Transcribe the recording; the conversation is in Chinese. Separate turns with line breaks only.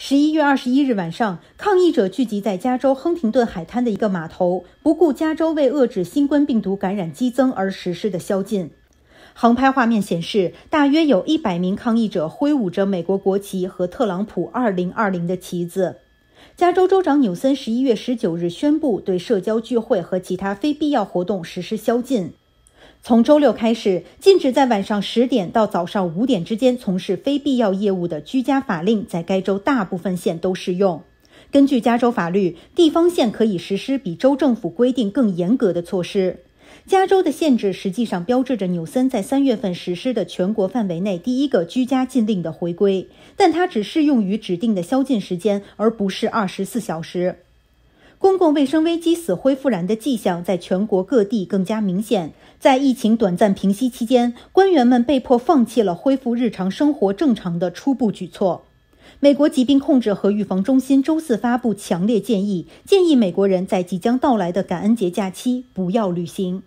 十一月二十一日晚上，抗议者聚集在加州亨廷顿海滩的一个码头，不顾加州为遏制新冠病毒感染激增而实施的宵禁。航拍画面显示，大约有一百名抗议者挥舞着美国国旗和特朗普“二零二零”的旗子。加州州长纽森十一月十九日宣布，对社交聚会和其他非必要活动实施宵禁。从周六开始，禁止在晚上十点到早上五点之间从事非必要业务的居家法令，在该州大部分县都适用。根据加州法律，地方县可以实施比州政府规定更严格的措施。加州的限制实际上标志着纽森在三月份实施的全国范围内第一个居家禁令的回归，但它只适用于指定的宵禁时间，而不是二十四小时。公共卫生危机死灰复燃的迹象在全国各地更加明显。在疫情短暂平息期间，官员们被迫放弃了恢复日常生活正常的初步举措。美国疾病控制和预防中心周四发布强烈建议，建议美国人在即将到来的感恩节假期不要旅行。